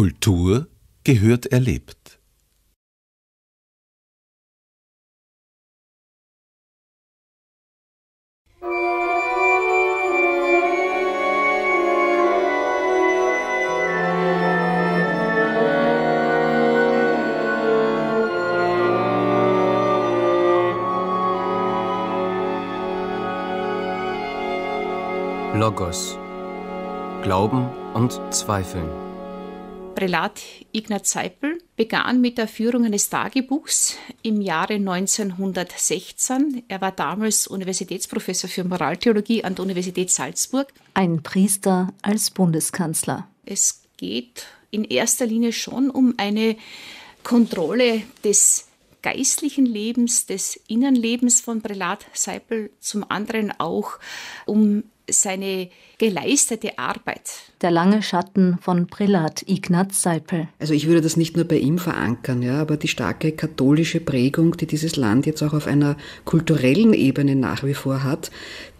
Kultur gehört erlebt. Logos. Glauben und Zweifeln. Prälat Ignaz Seipel begann mit der Führung eines Tagebuchs im Jahre 1916. Er war damals Universitätsprofessor für Moraltheologie an der Universität Salzburg. Ein Priester als Bundeskanzler. Es geht in erster Linie schon um eine Kontrolle des geistlichen Lebens, des Innenlebens von Prälat Seipel, zum anderen auch um seine geleistete Arbeit. Der lange Schatten von Prelat Ignaz Seipel. Also ich würde das nicht nur bei ihm verankern, ja, aber die starke katholische Prägung, die dieses Land jetzt auch auf einer kulturellen Ebene nach wie vor hat,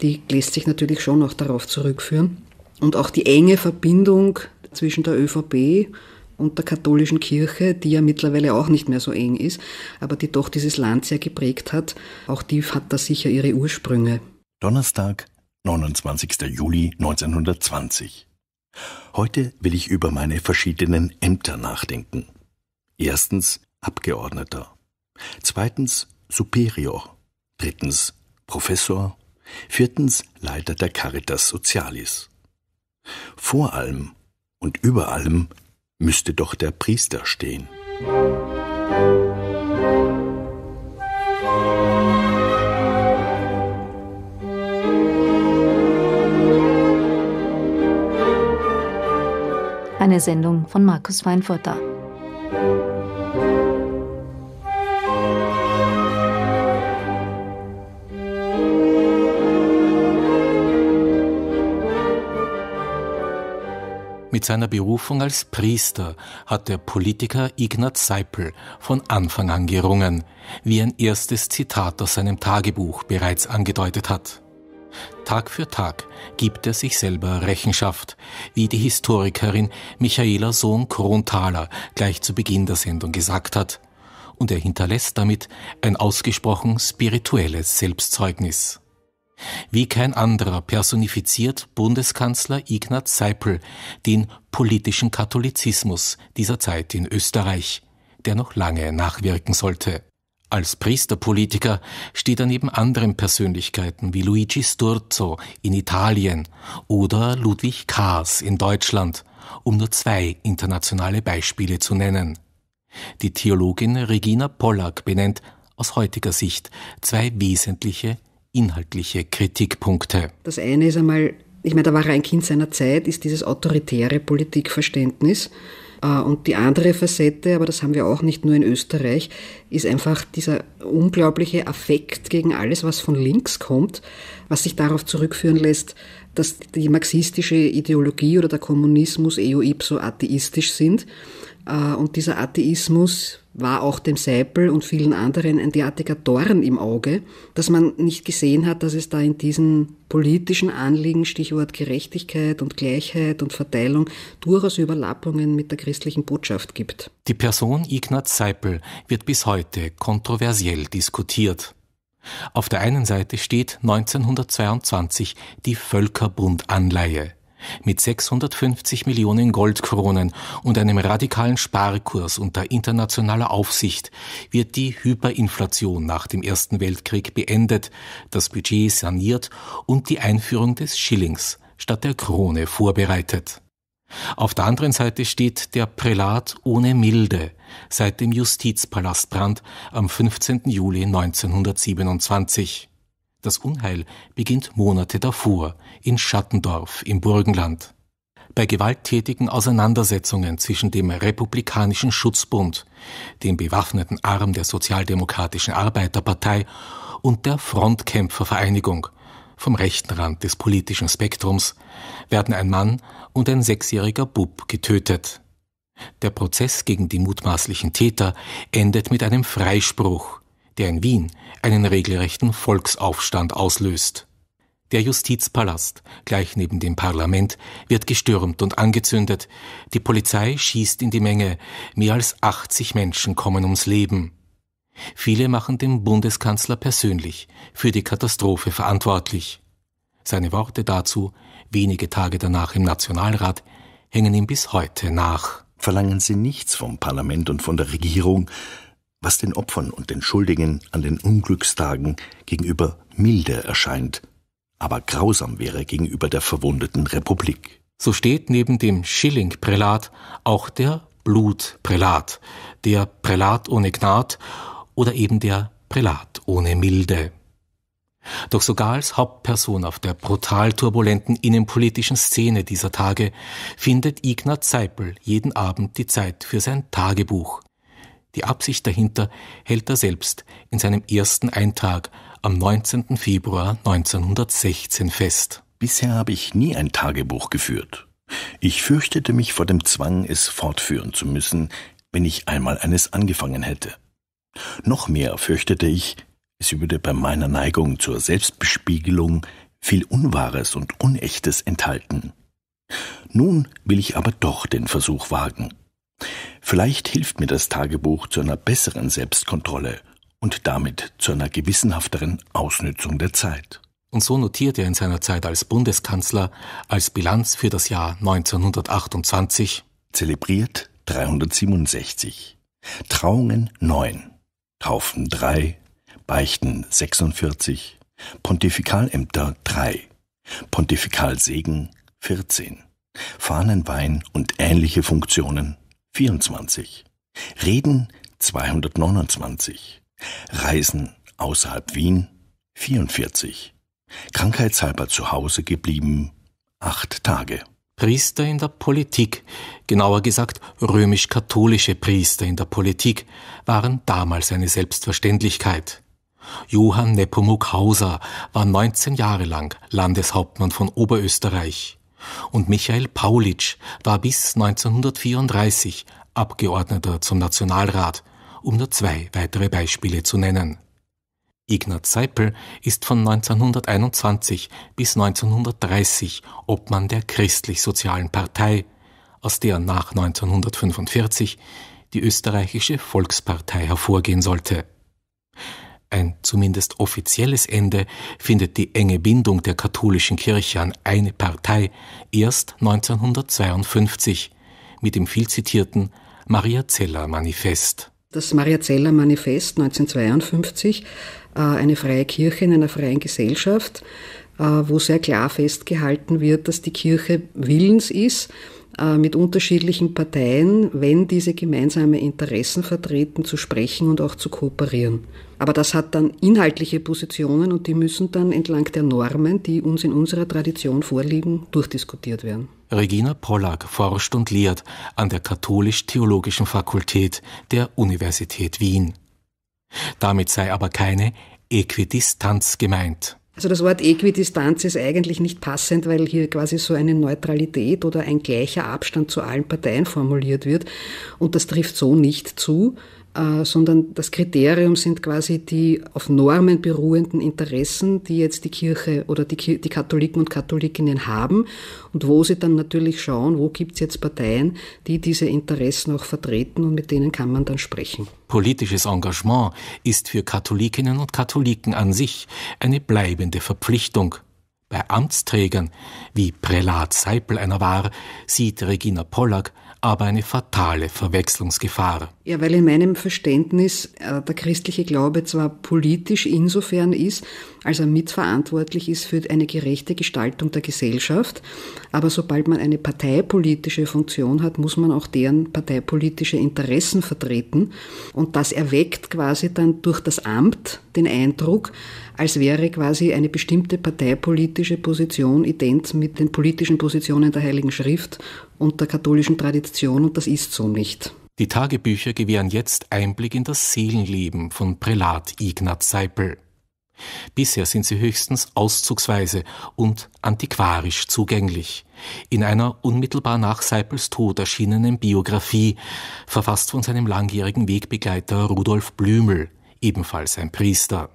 die lässt sich natürlich schon auch darauf zurückführen. Und auch die enge Verbindung zwischen der ÖVP und der katholischen Kirche, die ja mittlerweile auch nicht mehr so eng ist, aber die doch dieses Land sehr geprägt hat, auch die hat da sicher ihre Ursprünge. Donnerstag, 29. Juli 1920. Heute will ich über meine verschiedenen Ämter nachdenken. Erstens Abgeordneter. Zweitens Superior. Drittens Professor. Viertens Leiter der Caritas Socialis. Vor allem und über allem müsste doch der Priester stehen. Musik eine Sendung von Markus Weinfurter. Mit seiner Berufung als Priester hat der Politiker Ignaz Seipel von Anfang an gerungen, wie ein erstes Zitat aus seinem Tagebuch bereits angedeutet hat. Tag für Tag gibt er sich selber Rechenschaft, wie die Historikerin Michaela Sohn-Kronthaler gleich zu Beginn der Sendung gesagt hat. Und er hinterlässt damit ein ausgesprochen spirituelles Selbstzeugnis. Wie kein anderer personifiziert Bundeskanzler Ignaz Seipel den politischen Katholizismus dieser Zeit in Österreich, der noch lange nachwirken sollte. Als Priesterpolitiker steht er neben anderen Persönlichkeiten wie Luigi Sturzo in Italien oder Ludwig Kaas in Deutschland, um nur zwei internationale Beispiele zu nennen. Die Theologin Regina Pollack benennt aus heutiger Sicht zwei wesentliche inhaltliche Kritikpunkte. Das eine ist einmal ich meine, da war er ein Kind seiner Zeit, ist dieses autoritäre Politikverständnis. Äh, und die andere Facette, aber das haben wir auch nicht nur in Österreich, ist einfach dieser unglaubliche Affekt gegen alles, was von links kommt, was sich darauf zurückführen lässt, dass die marxistische Ideologie oder der Kommunismus eo ipso atheistisch sind. Äh, und dieser Atheismus war auch dem Seipel und vielen anderen ein derartiger Dorn im Auge, dass man nicht gesehen hat, dass es da in diesen politischen Anliegen, Stichwort Gerechtigkeit und Gleichheit und Verteilung, durchaus Überlappungen mit der christlichen Botschaft gibt. Die Person Ignaz Seipel wird bis heute kontroversiell diskutiert. Auf der einen Seite steht 1922 die Völkerbundanleihe mit 650 Millionen Goldkronen und einem radikalen Sparkurs unter internationaler Aufsicht wird die Hyperinflation nach dem Ersten Weltkrieg beendet, das Budget saniert und die Einführung des Schillings statt der Krone vorbereitet. Auf der anderen Seite steht der Prälat ohne Milde seit dem Justizpalastbrand am 15. Juli 1927. Das Unheil beginnt Monate davor in Schattendorf im Burgenland. Bei gewalttätigen Auseinandersetzungen zwischen dem Republikanischen Schutzbund, dem bewaffneten Arm der Sozialdemokratischen Arbeiterpartei und der Frontkämpfervereinigung vom rechten Rand des politischen Spektrums werden ein Mann und ein sechsjähriger Bub getötet. Der Prozess gegen die mutmaßlichen Täter endet mit einem Freispruch der in Wien einen regelrechten Volksaufstand auslöst. Der Justizpalast, gleich neben dem Parlament, wird gestürmt und angezündet. Die Polizei schießt in die Menge. Mehr als 80 Menschen kommen ums Leben. Viele machen den Bundeskanzler persönlich für die Katastrophe verantwortlich. Seine Worte dazu, wenige Tage danach im Nationalrat, hängen ihm bis heute nach. Verlangen Sie nichts vom Parlament und von der Regierung, was den Opfern und den Schuldigen an den Unglückstagen gegenüber milde erscheint, aber grausam wäre gegenüber der verwundeten Republik. So steht neben dem Schilling-Prälat auch der Blut-Prälat, der Prälat ohne Gnad oder eben der Prälat ohne Milde. Doch sogar als Hauptperson auf der brutal turbulenten innenpolitischen Szene dieser Tage findet Ignaz Seipel jeden Abend die Zeit für sein Tagebuch, die Absicht dahinter hält er selbst in seinem ersten Eintrag am 19. Februar 1916 fest. Bisher habe ich nie ein Tagebuch geführt. Ich fürchtete mich vor dem Zwang, es fortführen zu müssen, wenn ich einmal eines angefangen hätte. Noch mehr fürchtete ich, es würde bei meiner Neigung zur Selbstbespiegelung viel Unwahres und Unechtes enthalten. Nun will ich aber doch den Versuch wagen. Vielleicht hilft mir das Tagebuch zu einer besseren Selbstkontrolle und damit zu einer gewissenhafteren Ausnützung der Zeit. Und so notiert er in seiner Zeit als Bundeskanzler als Bilanz für das Jahr 1928 zelebriert 367, Trauungen 9, Taufen 3, Beichten 46, Pontifikalämter 3, Pontifikalsegen 14, Fahnenwein und ähnliche Funktionen 24. Reden 229. Reisen außerhalb Wien 44. Krankheitshalber zu Hause geblieben 8 Tage. Priester in der Politik, genauer gesagt römisch-katholische Priester in der Politik, waren damals eine Selbstverständlichkeit. Johann Nepomuk Hauser war 19 Jahre lang Landeshauptmann von Oberösterreich und Michael Paulitsch war bis 1934 Abgeordneter zum Nationalrat, um nur zwei weitere Beispiele zu nennen. Ignaz Seipel ist von 1921 bis 1930 Obmann der Christlich-Sozialen Partei, aus der nach 1945 die österreichische Volkspartei hervorgehen sollte ein zumindest offizielles Ende findet die enge Bindung der katholischen Kirche an eine Partei erst 1952 mit dem viel zitierten Zeller manifest Das Maria Zeller manifest 1952, äh, eine freie Kirche in einer freien Gesellschaft, äh, wo sehr klar festgehalten wird, dass die Kirche willens ist, äh, mit unterschiedlichen Parteien, wenn diese gemeinsame Interessen vertreten, zu sprechen und auch zu kooperieren. Aber das hat dann inhaltliche Positionen und die müssen dann entlang der Normen, die uns in unserer Tradition vorliegen, durchdiskutiert werden. Regina Pollack forscht und lehrt an der Katholisch-Theologischen Fakultät der Universität Wien. Damit sei aber keine Äquidistanz gemeint. Also das Wort Äquidistanz ist eigentlich nicht passend, weil hier quasi so eine Neutralität oder ein gleicher Abstand zu allen Parteien formuliert wird. Und das trifft so nicht zu. Äh, sondern das Kriterium sind quasi die auf Normen beruhenden Interessen, die jetzt die Kirche oder die, die Katholiken und Katholikinnen haben und wo sie dann natürlich schauen, wo gibt es jetzt Parteien, die diese Interessen auch vertreten und mit denen kann man dann sprechen. Politisches Engagement ist für Katholikinnen und Katholiken an sich eine bleibende Verpflichtung. Bei Amtsträgern, wie Prälat Seipel einer war, sieht Regina Pollack aber eine fatale Verwechslungsgefahr. Ja, weil in meinem Verständnis äh, der christliche Glaube zwar politisch insofern ist, als er mitverantwortlich ist für eine gerechte Gestaltung der Gesellschaft, aber sobald man eine parteipolitische Funktion hat, muss man auch deren parteipolitische Interessen vertreten. Und das erweckt quasi dann durch das Amt den Eindruck, als wäre quasi eine bestimmte parteipolitische Position ident mit den politischen Positionen der Heiligen Schrift und der katholischen Tradition und das ist so nicht. Die Tagebücher gewähren jetzt Einblick in das Seelenleben von Prälat Ignaz Seipel. Bisher sind sie höchstens auszugsweise und antiquarisch zugänglich. In einer unmittelbar nach Seipels Tod erschienenen Biografie, verfasst von seinem langjährigen Wegbegleiter Rudolf Blümel, ebenfalls ein Priester.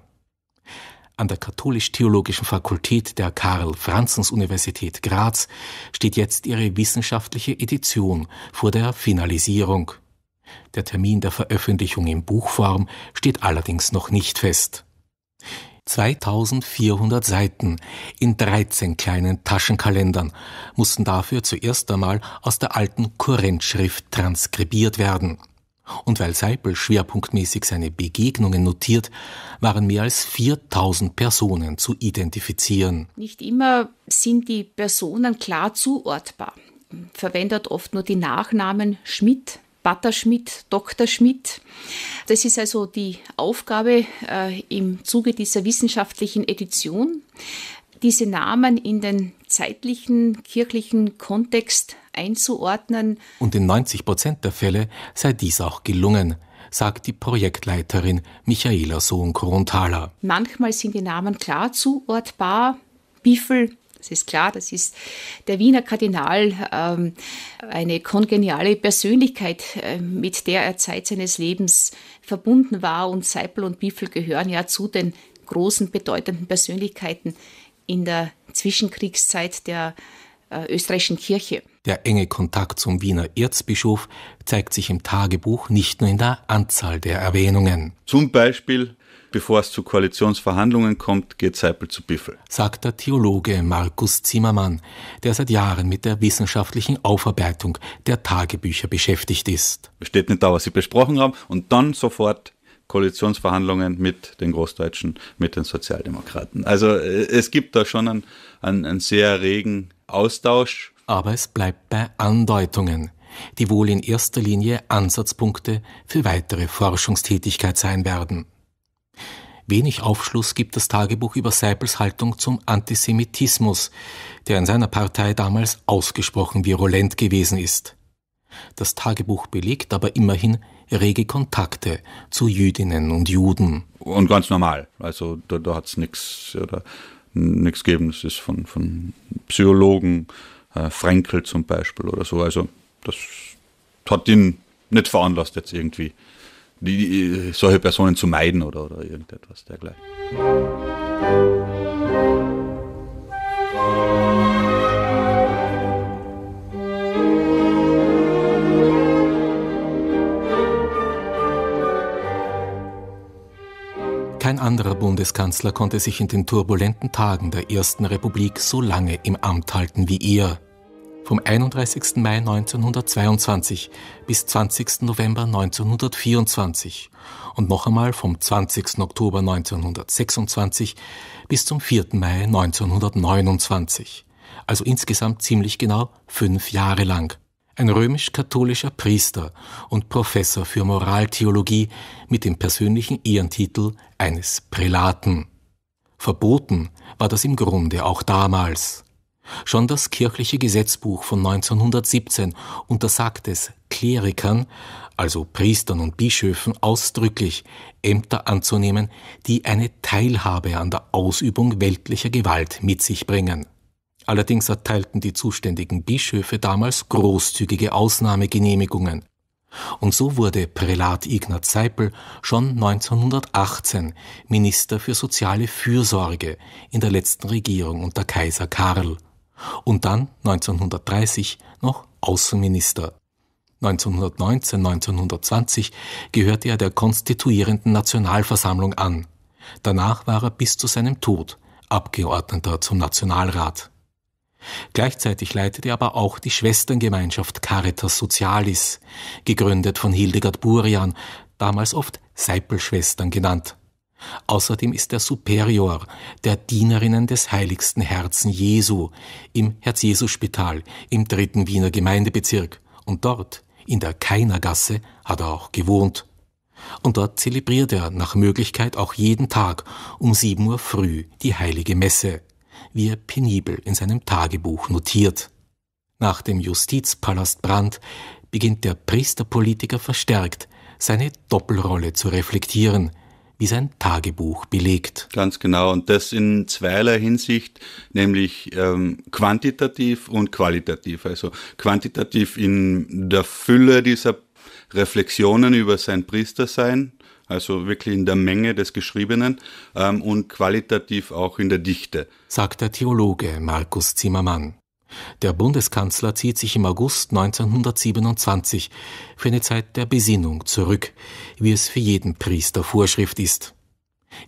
An der Katholisch-Theologischen Fakultät der Karl-Franzens-Universität Graz steht jetzt ihre wissenschaftliche Edition vor der Finalisierung. Der Termin der Veröffentlichung in Buchform steht allerdings noch nicht fest. 2400 Seiten in 13 kleinen Taschenkalendern mussten dafür zuerst einmal aus der alten Kurrentschrift transkribiert werden. Und weil Seipel schwerpunktmäßig seine Begegnungen notiert, waren mehr als 4000 Personen zu identifizieren. Nicht immer sind die Personen klar zuordbar. Verwendet oft nur die Nachnamen Schmidt, Butterschmidt, Dr. Schmidt. Das ist also die Aufgabe äh, im Zuge dieser wissenschaftlichen Edition, diese Namen in den zeitlichen kirchlichen Kontext einzuordnen. Und in 90 Prozent der Fälle sei dies auch gelungen sagt die Projektleiterin Michaela Sohn-Koronthaler. Manchmal sind die Namen klar zuordbar. Biffel, das ist klar, das ist der Wiener Kardinal, ähm, eine kongeniale Persönlichkeit, äh, mit der er Zeit seines Lebens verbunden war. Und Seipel und Biffel gehören ja zu den großen, bedeutenden Persönlichkeiten in der Zwischenkriegszeit der äh, österreichischen Kirche. Der enge Kontakt zum Wiener Erzbischof zeigt sich im Tagebuch nicht nur in der Anzahl der Erwähnungen. Zum Beispiel, bevor es zu Koalitionsverhandlungen kommt, geht Seipel zu Biffel, sagt der Theologe Markus Zimmermann, der seit Jahren mit der wissenschaftlichen Aufarbeitung der Tagebücher beschäftigt ist. Es steht nicht da, was sie besprochen haben, und dann sofort Koalitionsverhandlungen mit den Großdeutschen, mit den Sozialdemokraten. Also äh, es gibt da schon einen, einen, einen sehr regen Austausch. Aber es bleibt bei Andeutungen, die wohl in erster Linie Ansatzpunkte für weitere Forschungstätigkeit sein werden. Wenig Aufschluss gibt das Tagebuch über Seipels Haltung zum Antisemitismus, der in seiner Partei damals ausgesprochen virulent gewesen ist. Das Tagebuch belegt aber immerhin rege Kontakte zu Jüdinnen und Juden. Und ganz normal. Also da, da hat es nichts gegeben. Es ist von, von Psychologen, äh, Frenkel zum Beispiel oder so. Also das hat ihn nicht veranlasst, jetzt irgendwie die, solche Personen zu meiden oder, oder irgendetwas dergleichen. Kein anderer Bundeskanzler konnte sich in den turbulenten Tagen der Ersten Republik so lange im Amt halten wie er. Vom 31. Mai 1922 bis 20. November 1924 und noch einmal vom 20. Oktober 1926 bis zum 4. Mai 1929. Also insgesamt ziemlich genau fünf Jahre lang ein römisch-katholischer Priester und Professor für Moraltheologie mit dem persönlichen Ehrentitel eines Prälaten. Verboten war das im Grunde auch damals. Schon das kirchliche Gesetzbuch von 1917 untersagt es Klerikern, also Priestern und Bischöfen, ausdrücklich Ämter anzunehmen, die eine Teilhabe an der Ausübung weltlicher Gewalt mit sich bringen. Allerdings erteilten die zuständigen Bischöfe damals großzügige Ausnahmegenehmigungen. Und so wurde Prälat Ignaz Seipel schon 1918 Minister für soziale Fürsorge in der letzten Regierung unter Kaiser Karl und dann 1930 noch Außenminister. 1919, 1920 gehörte er der konstituierenden Nationalversammlung an. Danach war er bis zu seinem Tod Abgeordneter zum Nationalrat. Gleichzeitig leitet er aber auch die Schwesterngemeinschaft Caritas Socialis, gegründet von Hildegard Burian, damals oft Seipelschwestern genannt. Außerdem ist er Superior der Dienerinnen des Heiligsten Herzen Jesu im Herz-Jesu-Spital im dritten Wiener Gemeindebezirk und dort in der Keinergasse hat er auch gewohnt. Und dort zelebriert er nach Möglichkeit auch jeden Tag um 7 Uhr früh die heilige Messe wie er penibel in seinem Tagebuch notiert. Nach dem Justizpalast Brand beginnt der Priesterpolitiker verstärkt, seine Doppelrolle zu reflektieren, wie sein Tagebuch belegt. Ganz genau, und das in zweierlei Hinsicht, nämlich ähm, quantitativ und qualitativ. Also quantitativ in der Fülle dieser Reflexionen über sein Priestersein also wirklich in der Menge des Geschriebenen ähm, und qualitativ auch in der Dichte. Sagt der Theologe Markus Zimmermann. Der Bundeskanzler zieht sich im August 1927 für eine Zeit der Besinnung zurück, wie es für jeden Priester Vorschrift ist.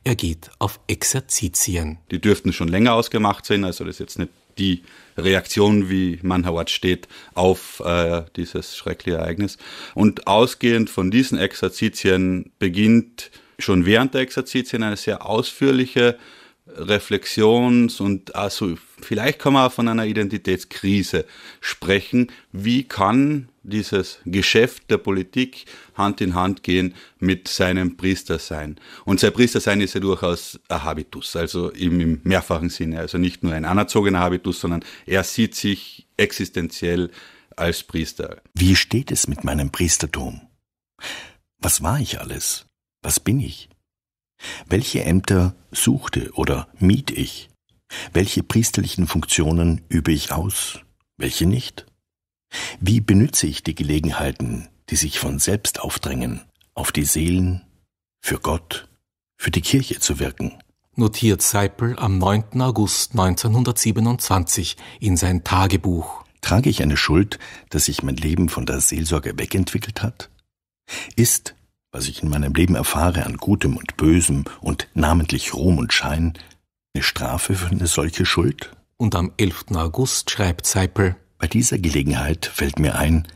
Er geht auf Exerzitien. Die dürften schon länger ausgemacht sein, also das ist jetzt nicht die Reaktion, wie Manhawat steht, auf äh, dieses schreckliche Ereignis. Und ausgehend von diesen Exerzitien beginnt schon während der Exerzitien eine sehr ausführliche Reflexions- und also vielleicht kann man auch von einer Identitätskrise sprechen. Wie kann dieses Geschäft der Politik Hand in Hand gehen mit seinem Priestersein? Und sein Priestersein ist ja durchaus ein Habitus, also im, im mehrfachen Sinne, also nicht nur ein anerzogener Habitus, sondern er sieht sich existenziell als Priester. Wie steht es mit meinem Priestertum? Was war ich alles? Was bin ich? Welche Ämter suchte oder mied ich? Welche priesterlichen Funktionen übe ich aus, welche nicht? Wie benütze ich die Gelegenheiten, die sich von selbst aufdrängen, auf die Seelen, für Gott, für die Kirche zu wirken? Notiert Seipel am 9. August 1927 in sein Tagebuch. Trage ich eine Schuld, dass sich mein Leben von der Seelsorge wegentwickelt hat? Ist was ich in meinem Leben erfahre an Gutem und Bösem und namentlich Ruhm und Schein, eine Strafe für eine solche Schuld? Und am 11. August schreibt Seipel, bei dieser Gelegenheit fällt mir ein,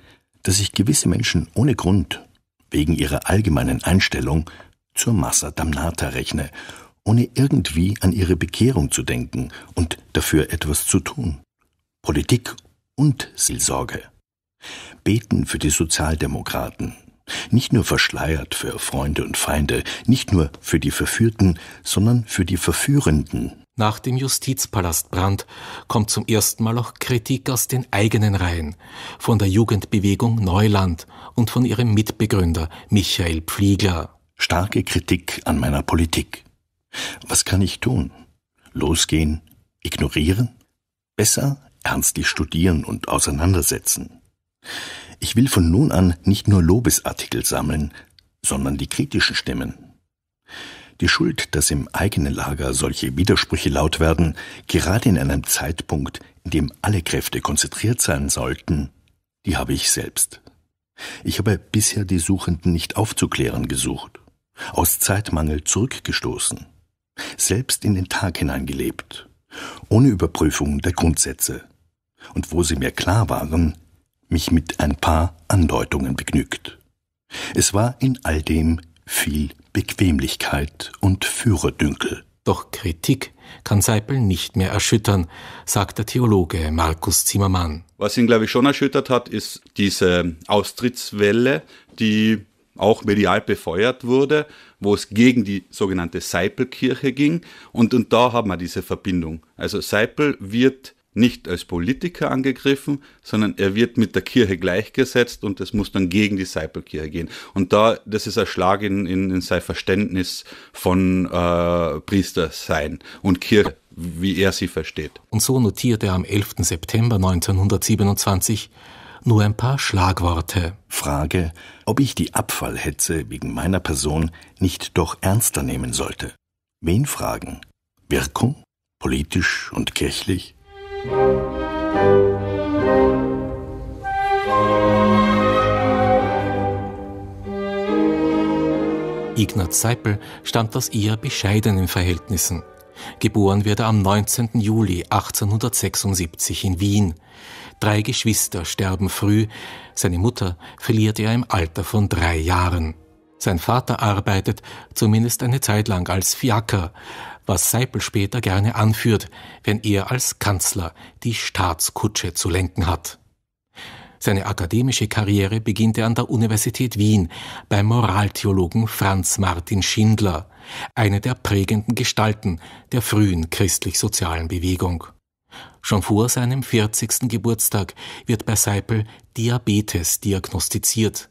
dass ich gewisse Menschen ohne Grund, wegen ihrer allgemeinen Einstellung, zur Massa Damnata rechne, ohne irgendwie an ihre Bekehrung zu denken und dafür etwas zu tun. Politik und Seelsorge. Beten für die Sozialdemokraten, nicht nur verschleiert für Freunde und Feinde, nicht nur für die Verführten, sondern für die Verführenden. Nach dem Justizpalastbrand kommt zum ersten Mal auch Kritik aus den eigenen Reihen, von der Jugendbewegung Neuland und von ihrem Mitbegründer Michael Pfliegler. Starke Kritik an meiner Politik. Was kann ich tun? Losgehen? Ignorieren? Besser ernstlich studieren und auseinandersetzen. Ich will von nun an nicht nur Lobesartikel sammeln, sondern die kritischen Stimmen. Die Schuld, dass im eigenen Lager solche Widersprüche laut werden, gerade in einem Zeitpunkt, in dem alle Kräfte konzentriert sein sollten, die habe ich selbst. Ich habe bisher die Suchenden nicht aufzuklären gesucht, aus Zeitmangel zurückgestoßen, selbst in den Tag hineingelebt, ohne Überprüfung der Grundsätze. Und wo sie mir klar waren, mich mit ein paar Andeutungen begnügt. Es war in all dem viel Bequemlichkeit und Führerdünkel. Doch Kritik kann Seipel nicht mehr erschüttern, sagt der Theologe Markus Zimmermann. Was ihn, glaube ich, schon erschüttert hat, ist diese Austrittswelle, die auch medial befeuert wurde, wo es gegen die sogenannte Seipelkirche ging. Und, und da haben wir diese Verbindung. Also Seipel wird nicht als Politiker angegriffen, sondern er wird mit der Kirche gleichgesetzt und es muss dann gegen die seipel gehen. Und da, das ist ein Schlag in, in, in sein Verständnis von äh, Priester sein und Kirche, wie er sie versteht. Und so notiert er am 11. September 1927 nur ein paar Schlagworte. Frage, ob ich die Abfallhetze wegen meiner Person nicht doch ernster nehmen sollte. Wen fragen? Wirkung? Politisch und kirchlich? Ignaz Seipel stammt aus eher bescheidenen Verhältnissen. Geboren wird er am 19. Juli 1876 in Wien. Drei Geschwister sterben früh, seine Mutter verliert er im Alter von drei Jahren. Sein Vater arbeitet zumindest eine Zeit lang als Fiaker, was Seipel später gerne anführt, wenn er als Kanzler die Staatskutsche zu lenken hat. Seine akademische Karriere beginnt er an der Universität Wien beim Moraltheologen Franz Martin Schindler, eine der prägenden Gestalten der frühen christlich-sozialen Bewegung. Schon vor seinem 40. Geburtstag wird bei Seipel Diabetes diagnostiziert.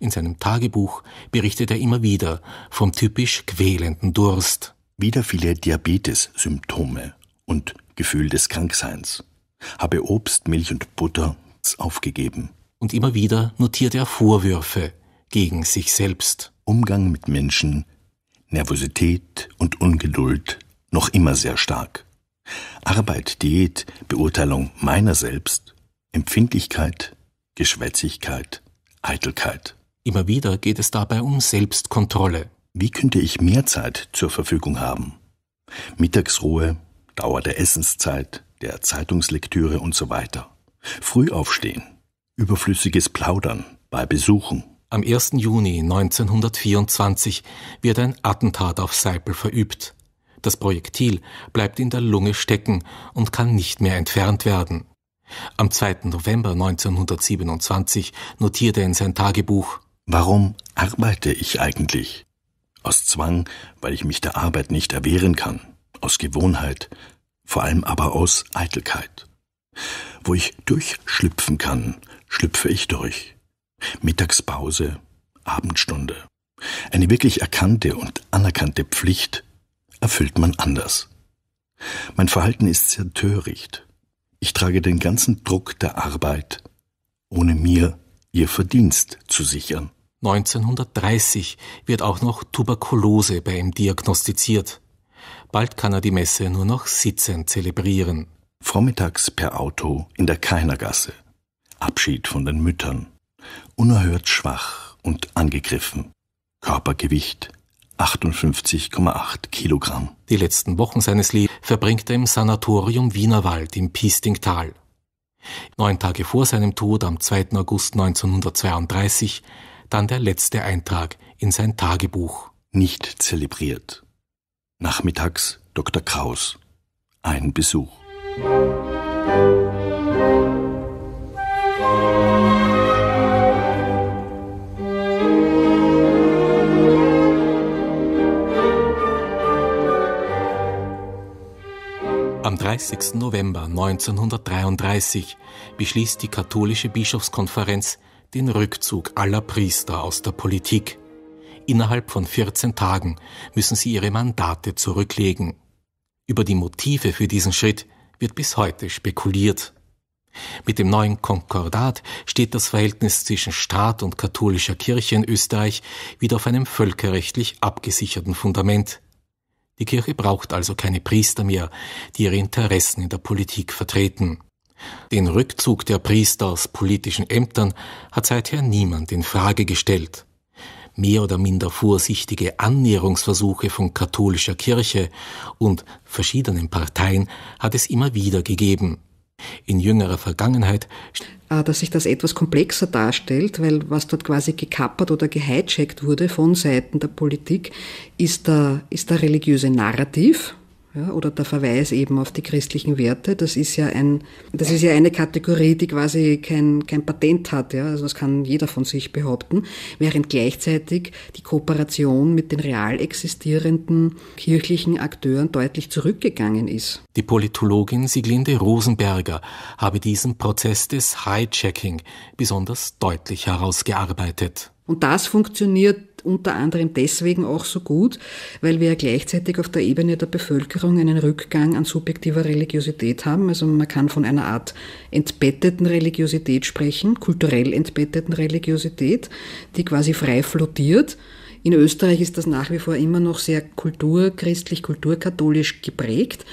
In seinem Tagebuch berichtet er immer wieder vom typisch quälenden Durst wieder viele Diabetes-Symptome und Gefühl des Krankseins, habe Obst, Milch und Butter aufgegeben. Und immer wieder notiert er Vorwürfe gegen sich selbst. Umgang mit Menschen, Nervosität und Ungeduld noch immer sehr stark. Arbeit, Diät, Beurteilung meiner selbst, Empfindlichkeit, Geschwätzigkeit, Eitelkeit. Immer wieder geht es dabei um Selbstkontrolle, wie könnte ich mehr Zeit zur Verfügung haben? Mittagsruhe, Dauer der Essenszeit, der Zeitungslektüre und so weiter. Früh aufstehen, überflüssiges Plaudern bei Besuchen. Am 1. Juni 1924 wird ein Attentat auf Seipel verübt. Das Projektil bleibt in der Lunge stecken und kann nicht mehr entfernt werden. Am 2. November 1927 notiert er in sein Tagebuch Warum arbeite ich eigentlich? aus Zwang, weil ich mich der Arbeit nicht erwehren kann, aus Gewohnheit, vor allem aber aus Eitelkeit. Wo ich durchschlüpfen kann, schlüpfe ich durch. Mittagspause, Abendstunde. Eine wirklich erkannte und anerkannte Pflicht erfüllt man anders. Mein Verhalten ist sehr töricht. Ich trage den ganzen Druck der Arbeit, ohne mir ihr Verdienst zu sichern. 1930 wird auch noch Tuberkulose bei ihm diagnostiziert. Bald kann er die Messe nur noch sitzend zelebrieren. Vormittags per Auto in der Keinergasse. Abschied von den Müttern. Unerhört schwach und angegriffen. Körpergewicht 58,8 Kilogramm. Die letzten Wochen seines Lebens verbringt er im Sanatorium Wienerwald im Piestingtal. Neun Tage vor seinem Tod am 2. August 1932 dann der letzte Eintrag in sein Tagebuch. Nicht zelebriert. Nachmittags Dr. Kraus. Ein Besuch. Am 30. November 1933 beschließt die katholische Bischofskonferenz den Rückzug aller Priester aus der Politik. Innerhalb von 14 Tagen müssen sie ihre Mandate zurücklegen. Über die Motive für diesen Schritt wird bis heute spekuliert. Mit dem neuen Konkordat steht das Verhältnis zwischen Staat und katholischer Kirche in Österreich wieder auf einem völkerrechtlich abgesicherten Fundament. Die Kirche braucht also keine Priester mehr, die ihre Interessen in der Politik vertreten. Den Rückzug der Priester aus politischen Ämtern hat seither niemand in Frage gestellt. Mehr oder minder vorsichtige Annäherungsversuche von katholischer Kirche und verschiedenen Parteien hat es immer wieder gegeben. In jüngerer Vergangenheit ah, dass sich das etwas komplexer darstellt, weil was dort quasi gekappert oder gehijackt wurde von Seiten der Politik, ist der, ist der religiöse Narrativ, ja, oder der Verweis eben auf die christlichen Werte. Das ist ja ein, das ist ja eine Kategorie, die quasi kein, kein Patent hat. Ja? Also das kann jeder von sich behaupten, während gleichzeitig die Kooperation mit den real existierenden kirchlichen Akteuren deutlich zurückgegangen ist. Die Politologin Siglinde Rosenberger habe diesen Prozess des Hijacking besonders deutlich herausgearbeitet. Und das funktioniert unter anderem deswegen auch so gut, weil wir ja gleichzeitig auf der Ebene der Bevölkerung einen Rückgang an subjektiver Religiosität haben. Also man kann von einer Art entbetteten Religiosität sprechen, kulturell entbetteten Religiosität, die quasi frei flottiert. In Österreich ist das nach wie vor immer noch sehr kulturchristlich, kulturkatholisch geprägt.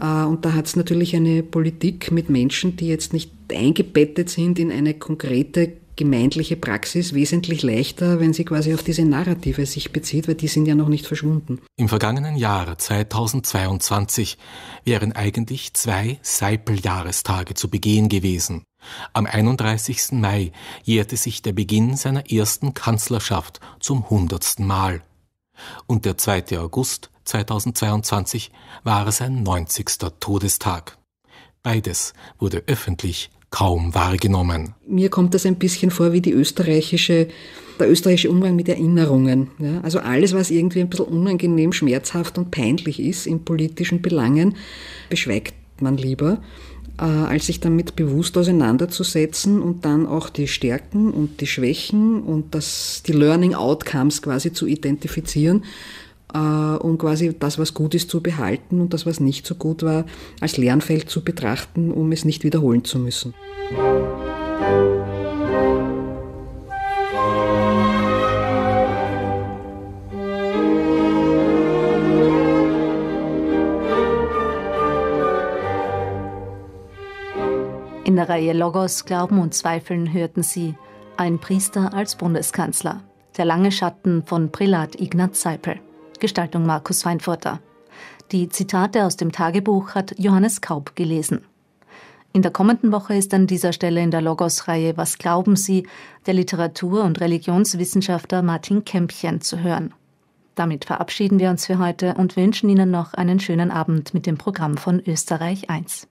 Äh, und da hat es natürlich eine Politik mit Menschen, die jetzt nicht eingebettet sind in eine konkrete gemeindliche Praxis wesentlich leichter, wenn sie quasi auf diese Narrative sich bezieht, weil die sind ja noch nicht verschwunden. Im vergangenen Jahr 2022 wären eigentlich zwei Seipel-Jahrestage zu begehen gewesen. Am 31. Mai jährte sich der Beginn seiner ersten Kanzlerschaft zum hundertsten Mal. Und der 2. August 2022 war sein 90. Todestag. Beides wurde öffentlich kaum wahrgenommen. Mir kommt das ein bisschen vor wie die österreichische, der österreichische Umgang mit Erinnerungen. Ja, also alles, was irgendwie ein bisschen unangenehm, schmerzhaft und peinlich ist in politischen Belangen, beschweigt man lieber, äh, als sich damit bewusst auseinanderzusetzen und dann auch die Stärken und die Schwächen und das, die Learning Outcomes quasi zu identifizieren äh, um quasi das, was gut ist, zu behalten und das, was nicht so gut war, als Lernfeld zu betrachten, um es nicht wiederholen zu müssen. In der Reihe Logos Glauben und Zweifeln hörten Sie Ein Priester als Bundeskanzler. Der lange Schatten von Prälat Ignaz Seipel. Gestaltung Markus Weinfurter. Die Zitate aus dem Tagebuch hat Johannes Kaub gelesen. In der kommenden Woche ist an dieser Stelle in der Logos-Reihe Was glauben Sie? der Literatur- und Religionswissenschaftler Martin Kempchen zu hören. Damit verabschieden wir uns für heute und wünschen Ihnen noch einen schönen Abend mit dem Programm von Österreich 1.